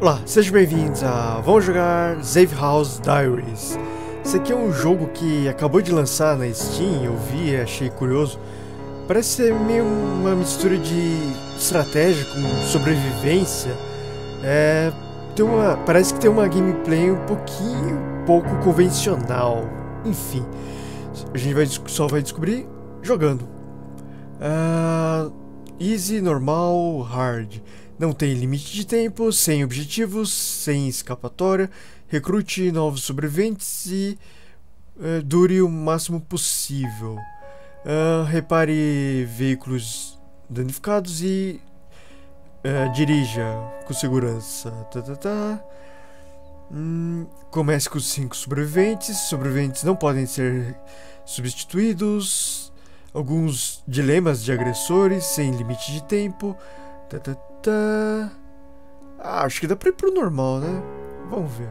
Olá, sejam bem-vindos a Vamos Jogar Save House Diaries. Esse aqui é um jogo que acabou de lançar na Steam, eu vi e achei curioso. Parece ser meio uma mistura de estratégia com sobrevivência. É, tem uma, parece que tem uma gameplay um pouquinho pouco convencional. Enfim, a gente vai, só vai descobrir jogando. Uh, easy, normal, hard. Não tem limite de tempo, sem objetivos, sem escapatória. Recrute novos sobreviventes e uh, dure o máximo possível. Uh, repare veículos danificados e uh, dirija com segurança. Tá, tá, tá. Hum, comece com cinco sobreviventes. Sobreviventes não podem ser substituídos. Alguns dilemas de agressores sem limite de tempo. Tá, tá, tá. Ah, acho que dá pra ir pro normal, né? Vamos ver.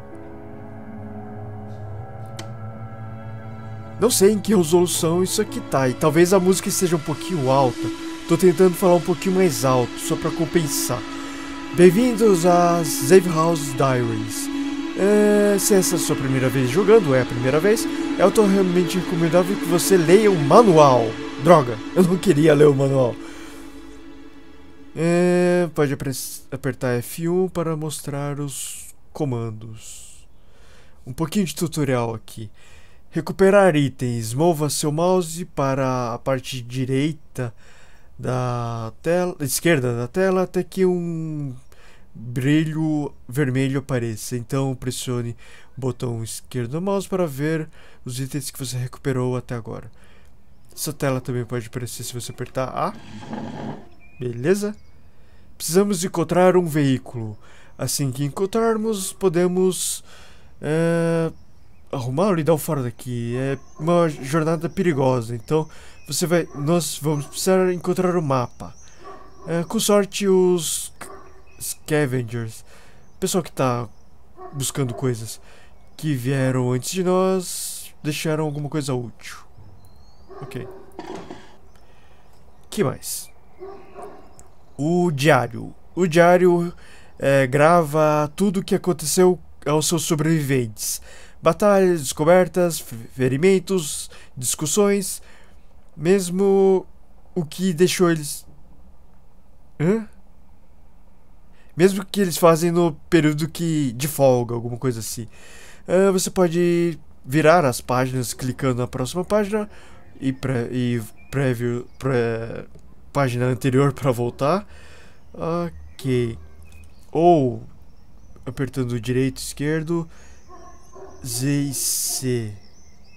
Não sei em que resolução isso aqui tá, e talvez a música esteja um pouquinho alta. Tô tentando falar um pouquinho mais alto, só pra compensar. Bem-vindos às Save House Diaries. É, se essa é a sua primeira vez jogando, é a primeira vez, Eu tô realmente recomendável que você leia o manual. Droga, eu não queria ler o manual. É, pode apertar F1 para mostrar os comandos. Um pouquinho de tutorial aqui. Recuperar itens. Mova seu mouse para a parte direita da tela, esquerda da tela até que um brilho vermelho apareça. Então pressione o botão esquerdo do mouse para ver os itens que você recuperou até agora. Essa tela também pode aparecer se você apertar A. Beleza? precisamos encontrar um veículo. Assim que encontrarmos, podemos é, arrumar e dar o fora daqui. É uma jornada perigosa, então você vai, nós vamos precisar encontrar o um mapa. É, com sorte, os scavengers, pessoal que está buscando coisas que vieram antes de nós, deixaram alguma coisa útil. Ok. que mais? o diário. O diário é, grava tudo o que aconteceu aos seus sobreviventes: batalhas, descobertas, ferimentos, discussões, mesmo o que deixou eles. Hã? Mesmo que eles fazem no período que de folga, alguma coisa assim. Uh, você pode virar as páginas clicando na próxima página e, pré, e prévio. Pré, página anterior para voltar. Ok. Ou apertando direito, esquerdo, Z e C.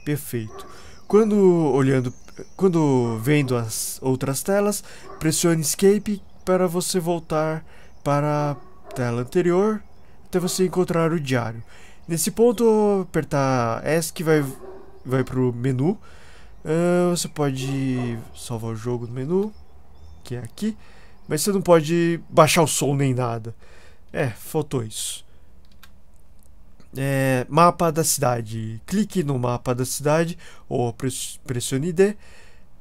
Perfeito. Quando olhando, quando vendo as outras telas, pressione Escape para você voltar para a tela anterior até você encontrar o diário. Nesse ponto, apertar S que vai vai para o menu. Uh, você pode salvar o jogo no menu que é aqui, mas você não pode baixar o som nem nada. É, faltou isso. É, mapa da cidade. Clique no mapa da cidade ou pressione D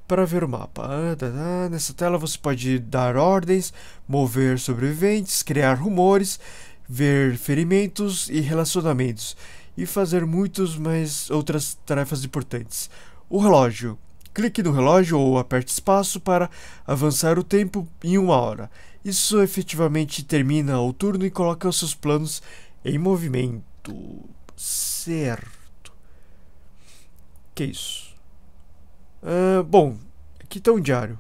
para ver o mapa. Ah, tá, tá. Nessa tela você pode dar ordens, mover sobreviventes, criar rumores, ver ferimentos e relacionamentos e fazer muitas mais outras tarefas importantes. O relógio. Clique no relógio ou aperte espaço para avançar o tempo em uma hora. Isso efetivamente termina o turno e coloca os seus planos em movimento. Certo. Que isso? Ah, bom, aqui está um diário.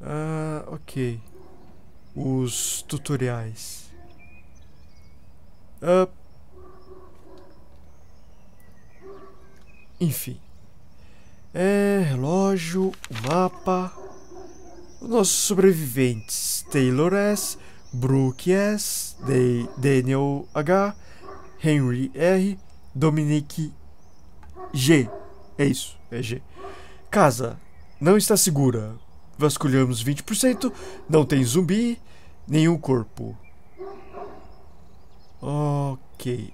Ah, ok. Os tutoriais. Ah, Enfim. É, relógio, mapa. Os nossos sobreviventes: Taylor S., Brooke S., De Daniel H., Henry R., Dominique G. É isso, é G. Casa não está segura. Vasculhamos 20%, não tem zumbi, nenhum corpo. Ok.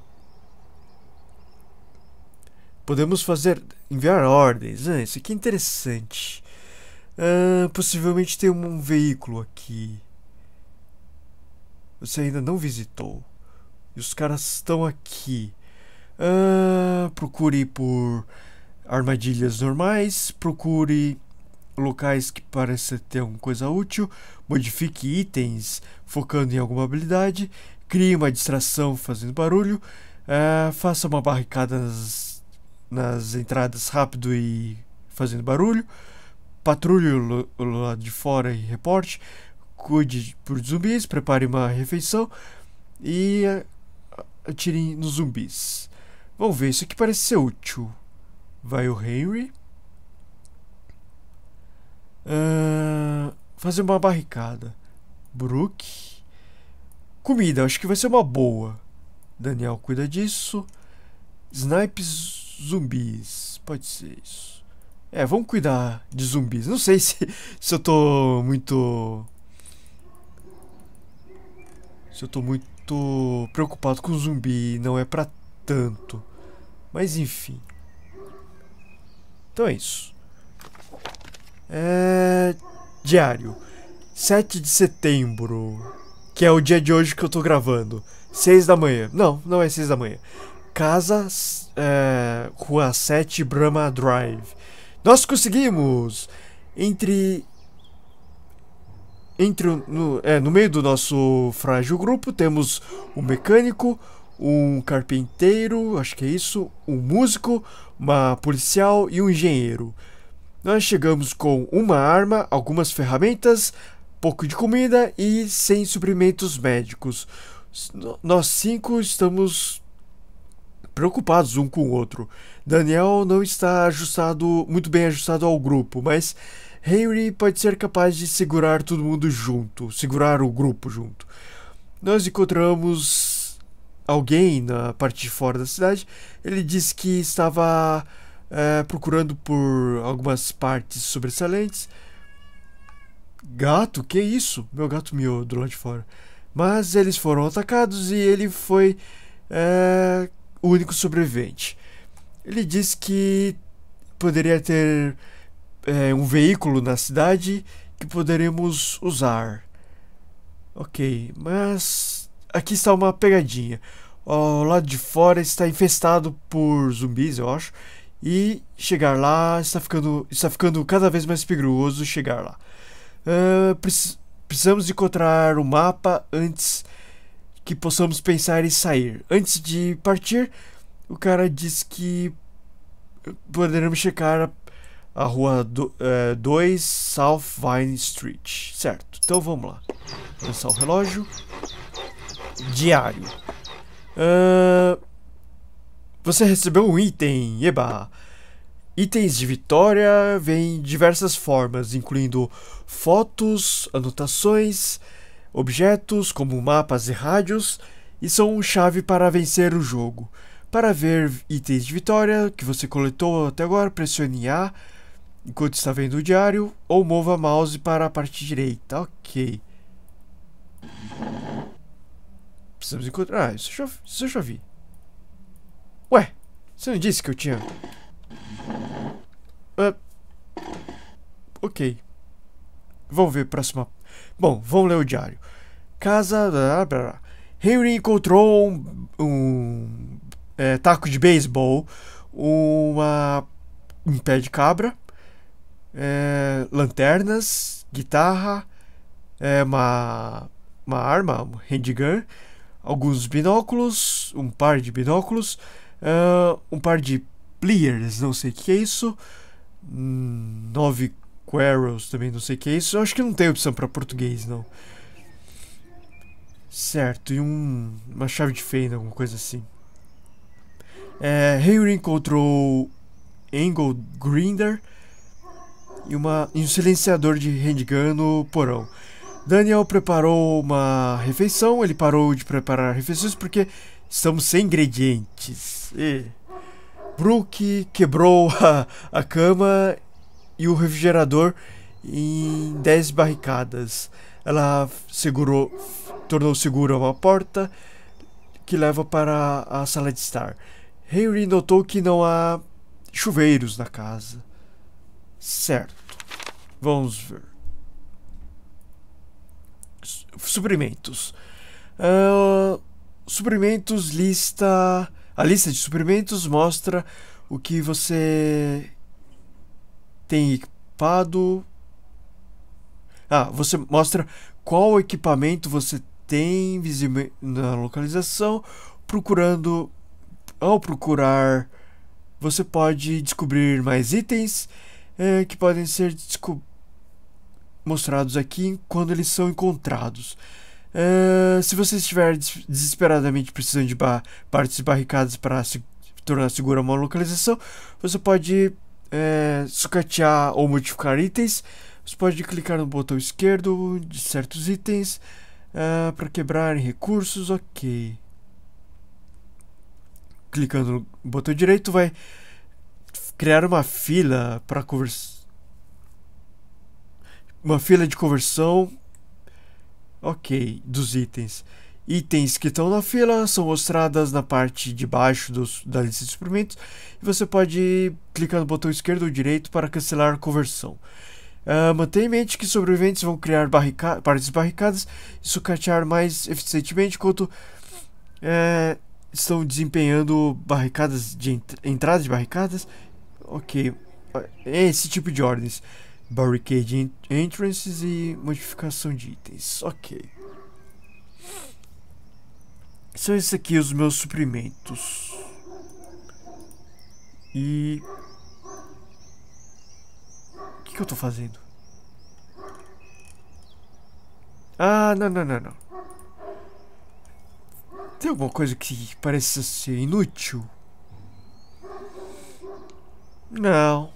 Podemos fazer enviar ordens. Ah, isso aqui é interessante. Ah, possivelmente tem um, um veículo aqui. Você ainda não visitou. E os caras estão aqui. Ah, procure por armadilhas normais. Procure locais que parecem ter alguma coisa útil. Modifique itens focando em alguma habilidade. Crie uma distração fazendo barulho. Ah, faça uma barricada nas nas entradas rápido e fazendo barulho, patrulhe o lado de fora e reporte, cuide por zumbis, prepare uma refeição e é, atirem nos zumbis. Vamos ver, isso aqui parece ser útil. Vai o Henry. Uh, fazer uma barricada. Brook. Comida, acho que vai ser uma boa. Daniel cuida disso. Snipes zumbis. Pode ser isso. É, vamos cuidar de zumbis. Não sei se, se eu tô muito. Se eu tô muito preocupado com zumbi. Não é pra tanto. Mas enfim. Então é isso. É. Diário. 7 de setembro. Que é o dia de hoje que eu tô gravando. 6 da manhã. Não, não é 6 da manhã. Casa é, Rua 7 Brahma Drive. Nós conseguimos! Entre. Entre no, é, no meio do nosso frágil grupo temos um mecânico, um carpinteiro, acho que é isso, um músico, uma policial e um engenheiro. Nós chegamos com uma arma, algumas ferramentas, pouco de comida e sem suprimentos médicos. Nós cinco estamos preocupados um com o outro. Daniel não está ajustado, muito bem ajustado ao grupo, mas Henry pode ser capaz de segurar todo mundo junto, segurar o grupo junto. Nós encontramos alguém na parte de fora da cidade. Ele disse que estava é, procurando por algumas partes sobressalentes. Gato, que isso? Meu gato miou do lado de fora. Mas eles foram atacados e ele foi é, o único sobrevivente. Ele disse que poderia ter é, um veículo na cidade que poderemos usar. Ok, mas aqui está uma pegadinha. O lado de fora está infestado por zumbis, eu acho. E chegar lá está ficando, está ficando cada vez mais perigoso chegar lá. Uh, precis precisamos encontrar o um mapa antes que possamos pensar em sair. Antes de partir, o cara disse que poderemos checar a, a rua 2 do, uh, South Vine Street, certo? Então vamos lá. Lançar o relógio. Diário. Uh, você recebeu um item, eba! Itens de vitória vêm em diversas formas, incluindo fotos, anotações, objetos como mapas e rádios e são chave para vencer o jogo. Para ver itens de vitória que você coletou até agora, pressione A enquanto está vendo o diário ou mova mouse para a parte direita. Ok. Precisamos encontrar. Ah, isso eu já, isso eu já vi. Ué, você não disse que eu tinha. Uh, ok. Vamos ver a próxima Bom, vamos ler o diário. Casa. Henry encontrou um, um é, taco de beisebol, uma. um pé de cabra, é, lanternas, guitarra, é, uma, uma arma, um handgun, alguns binóculos, um par de binóculos, é, um par de pliers, não sei o que é isso, hum, nove Quarrels também, não sei o que é isso. Eu acho que não tem opção para português, não. Certo, e um, uma chave de fenda, alguma coisa assim. É, Henry encontrou Angle Grinder e, uma, e um silenciador de handgun no porão. Daniel preparou uma refeição, ele parou de preparar refeições porque estamos sem ingredientes. E Brooke quebrou a, a cama e o refrigerador em 10 barricadas. Ela segurou, tornou segura uma porta que leva para a sala de estar. Henry notou que não há chuveiros na casa. Certo. Vamos ver. Suprimentos. Uh, suprimentos lista. A lista de suprimentos mostra o que você tem equipado. Ah, você mostra qual equipamento você tem visível na localização, procurando. Ao procurar, você pode descobrir mais itens é, que podem ser mostrados aqui quando eles são encontrados. É, se você estiver des desesperadamente precisando de ba partes barricadas para se tornar segura uma localização, você pode é, sucatear ou modificar itens. Você pode clicar no botão esquerdo de certos itens é, para quebrar recursos, ok. Clicando no botão direito vai criar uma fila para conversar. Uma fila de conversão. Ok, dos itens. Itens que estão na fila são mostradas na parte de baixo dos, da lista de suprimentos e você pode clicar no botão esquerdo ou direito para cancelar a conversão. Uh, mantenha em mente que sobreviventes vão criar barrica partes barricadas e sucatear mais eficientemente quanto é, eh, estão desempenhando barricadas de ent de barricadas. Ok, é esse tipo de ordens. Barricade entrances e modificação de itens. Ok. São esses aqui os meus suprimentos. E... O que, que eu tô fazendo? Ah, não, não, não, não. Tem alguma coisa que pareça ser inútil? Não.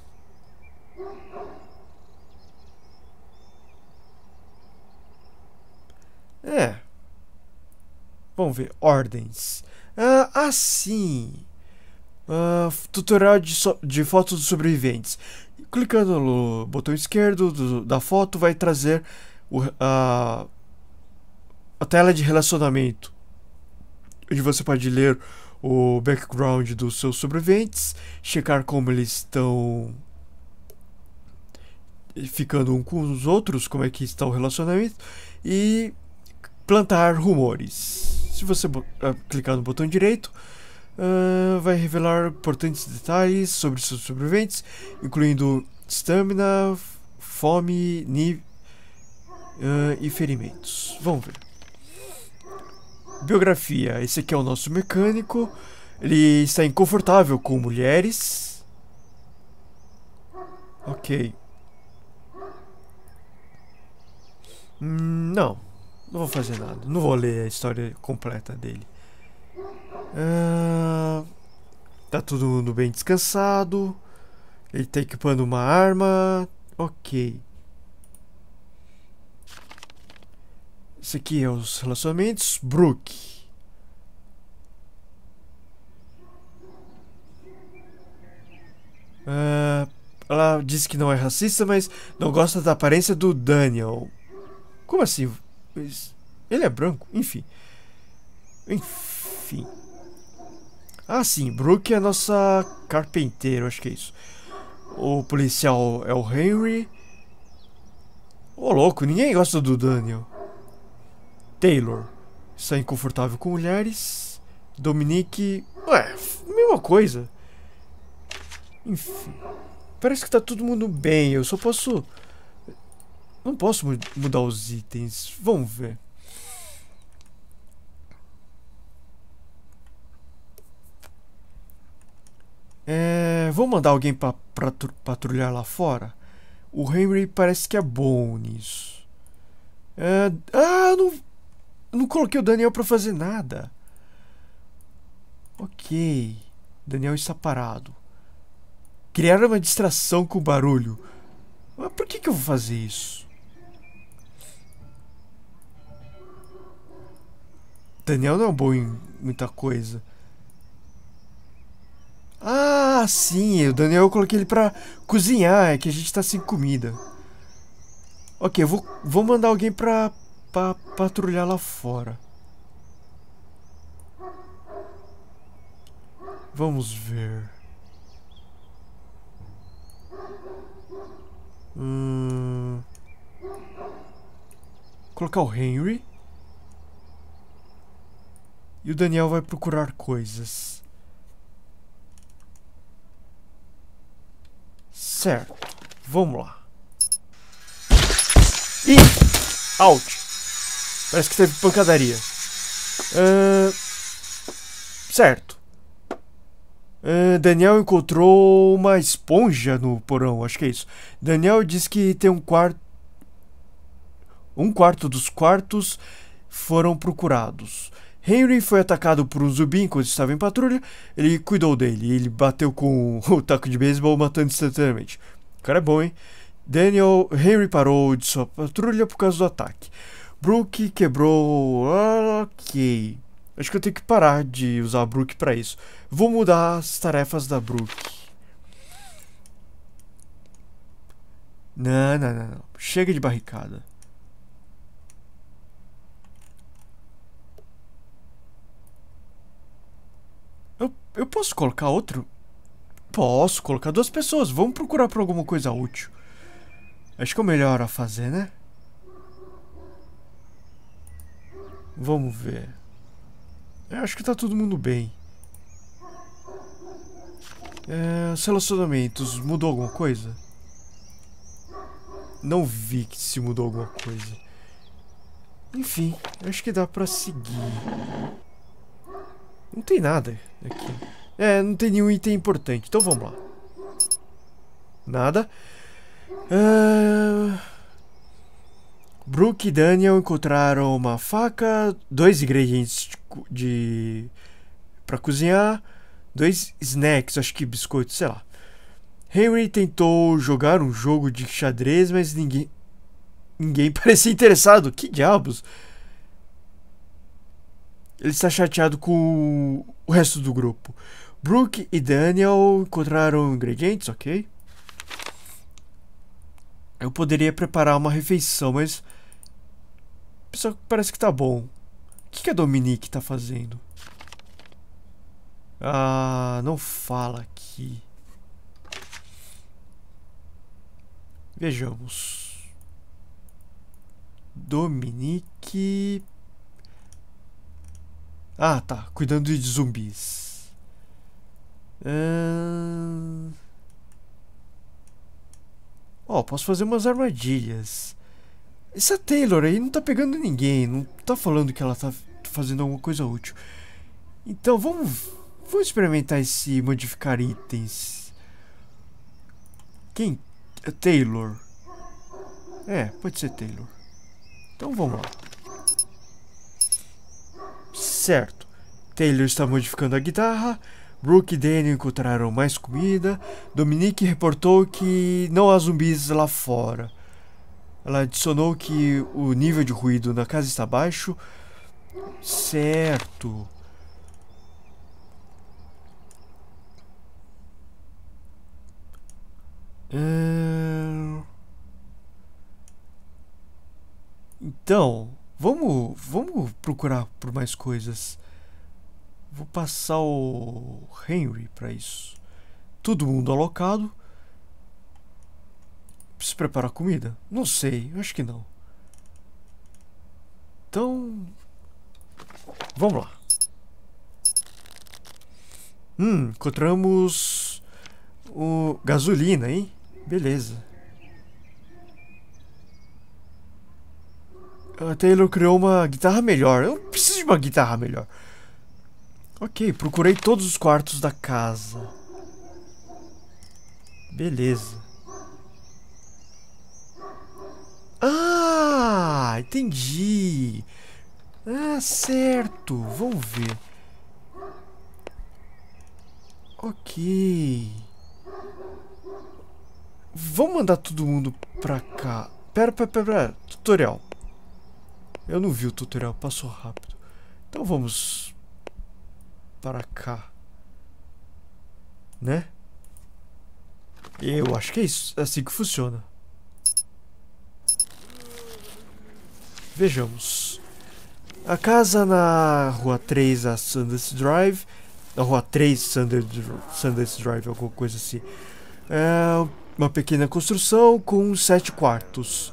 Vamos ver, ordens. Ah, assim. Ah, ah tutorial de, so de fotos dos sobreviventes. Clicando no botão esquerdo do, da foto vai trazer o, a, a tela de relacionamento. Onde você pode ler o background dos seus sobreviventes, checar como eles estão ficando um com os outros, como é que está o relacionamento e plantar rumores. Se você ah, clicar no botão direito, uh, vai revelar importantes detalhes sobre seus sobreviventes, incluindo stamina, fome nível, uh, ah, e ferimentos. Vamos ver. Biografia. Esse aqui é o nosso mecânico. Ele está inconfortável com mulheres. Ok. Hum, não. Não vou fazer nada. Não vou ler a história completa dele. Ah, tá todo mundo bem descansado. Ele tá equipando uma arma. Ok. Isso aqui é os relacionamentos. Brook. Uh, ela disse que não é racista, mas não gosta da aparência do Daniel. Como assim? ele é branco? Enfim. Enfim. Ah, sim. Brooke é a nossa carpinteira, acho que é isso. O policial é o Henry. Ô, oh, louco, ninguém gosta do Daniel. Taylor. Está inconfortável com mulheres. Dominique. Ué, mesma coisa. Enfim. Parece que tá todo mundo bem. Eu só posso não posso mudar os itens. Vamos ver. É, vou mandar alguém para patrulhar lá fora. O Henry parece que é bom nisso. É, ah, não, não coloquei o Daniel para fazer nada. Ok. Daniel está parado. Criar uma distração com barulho. Mas por que, que eu vou fazer isso? Daniel não é bom em muita coisa. Ah, sim, o Daniel eu coloquei ele pra cozinhar, é que a gente tá sem comida. Ok, eu vou, vou mandar alguém pra, pra patrulhar lá fora. Vamos ver. Hum... Colocar o Henry. E o Daniel vai procurar coisas. Certo. Vamos lá. E... Out. Parece que teve pancadaria. Uh... Certo. Uh, Daniel encontrou uma esponja no porão, acho que é isso. Daniel diz que tem um quarto. Um quarto dos quartos foram procurados. Henry foi atacado por um zumbi enquanto estava em patrulha. Ele cuidou dele. Ele bateu com o taco de beisebol, matando instantaneamente. O cara é bom, hein? Daniel Henry parou de sua patrulha por causa do ataque. Brook quebrou. Ah, ok. Acho que eu tenho que parar de usar a Brook para isso. Vou mudar as tarefas da Brook. Não, não, não, não. Chega de barricada. Eu, eu posso colocar outro? Posso colocar duas pessoas. Vamos procurar por alguma coisa útil. Acho que é o melhor a fazer, né? Vamos ver. Eu acho que tá todo mundo bem. É, relacionamentos, mudou alguma coisa? Não vi que se mudou alguma coisa. Enfim, acho que dá pra seguir. Não tem nada aqui. É, não tem nenhum item importante. Então vamos lá. Nada. Uh... Ah, Brooke e Daniel encontraram uma faca, dois ingredientes de, de... para cozinhar, dois snacks, acho que biscoitos, sei lá. Henry tentou jogar um jogo de xadrez, mas ninguém ninguém parecia interessado. Que diabos? Ele está chateado com o resto do grupo. Brooke e Daniel encontraram ingredientes, ok? Eu poderia preparar uma refeição, mas. Só parece que tá bom. O que, que a Dominique tá fazendo? Ah, não fala aqui. Vejamos. Dominique. Ah, tá. Cuidando de zumbis. Hum... Oh, posso fazer umas armadilhas. Essa Taylor aí não tá pegando ninguém. Não tá falando que ela tá fazendo alguma coisa útil. Então vamos, vamos experimentar esse modificar itens. Quem? É Taylor. É, pode ser Taylor. Então vamos lá. Certo. Taylor está modificando a guitarra. Brooke e Danny encontraram mais comida. Dominique reportou que não há zumbis lá fora. Ela adicionou que o nível de ruído na casa está baixo. Certo. É... Então, Vamos, vamos procurar por mais coisas. Vou passar o Henry para isso. Todo mundo alocado. Preciso preparar comida? Não sei, acho que não. Então, vamos lá. Hum, encontramos o gasolina, hein? Beleza. A Taylor criou uma guitarra melhor. Eu preciso de uma guitarra melhor. Ok, procurei todos os quartos da casa. Beleza. Ah, entendi. Ah, certo. Vamos ver. Ok. Vamos mandar todo mundo pra cá. Pera, pera, pera. pera. Tutorial. Eu não vi o tutorial, passou rápido. Então vamos para cá. Né? Eu acho que é isso, é assim que funciona. Vejamos. A casa na rua 3, a Sundance Drive. Na rua 3, Sundance Drive, alguma coisa assim. É uma pequena construção com sete quartos.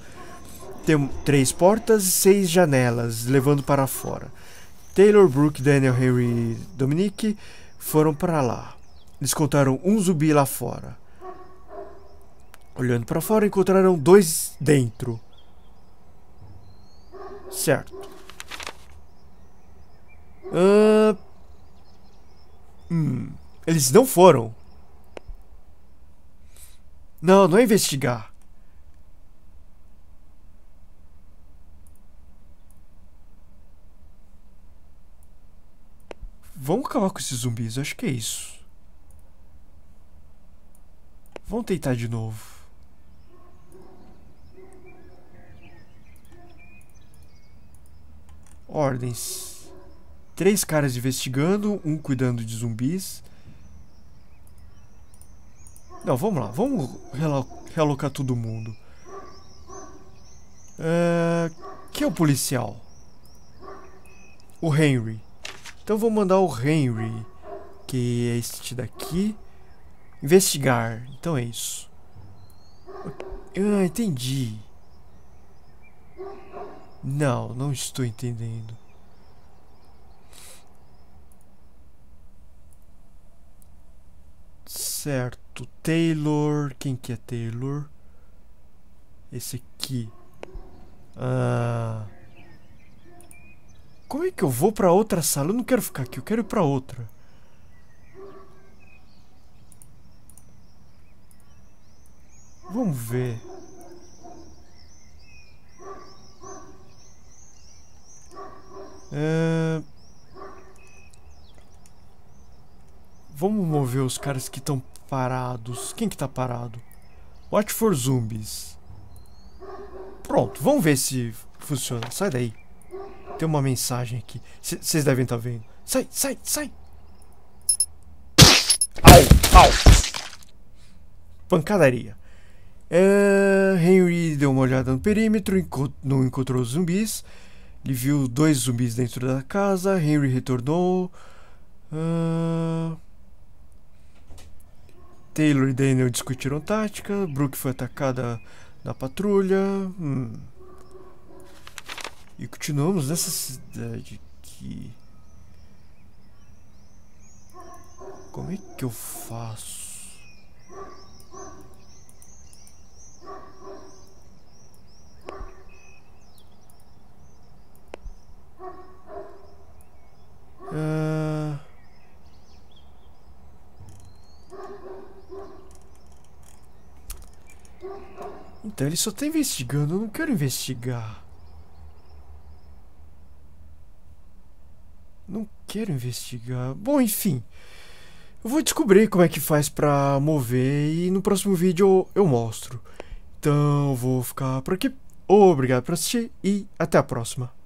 Tem três portas e seis janelas levando para fora. Taylor, Brooke, Daniel, Henry e Dominique foram para lá. Eles contaram um zumbi lá fora. Olhando para fora, encontraram dois dentro. Certo. Uh... Hum. Eles não foram. Não, não é investigar. Vamos acabar com esses zumbis, acho que é isso. Vamos tentar de novo. Ordens. Três caras investigando, um cuidando de zumbis. Não, vamos lá. Vamos relo realocar todo mundo. Uh, é o policial? O Henry. Então vou mandar o Henry, que é este daqui, investigar. Então é isso. Ah, entendi. Não, não estou entendendo. Certo, Taylor. Quem que é Taylor? Esse aqui. Ah. Como é que eu vou pra outra sala? Eu não quero ficar aqui, eu quero ir pra outra. Vamos ver. É... Vamos mover os caras que estão parados. Quem que tá parado? Watch for zombies. Pronto, vamos ver se funciona. Sai daí. Tem uma mensagem aqui. Vocês devem estar tá vendo. Sai, sai, sai! Au, au! Pancadaria. É, Henry deu uma olhada no perímetro, encont não encontrou os zumbis. Ele viu dois zumbis dentro da casa. Henry retornou. Uh... Taylor e Daniel discutiram tática. Brooke foi atacada na patrulha. Hum. E continuamos nessa cidade aqui. Como é que eu faço? Ah. Então ele só tá investigando, eu não quero investigar. quero investigar. Bom, enfim. Eu vou descobrir como é que faz pra mover e no próximo vídeo eu, eu mostro. Então vou ficar por aqui. Obrigado por assistir e até a próxima.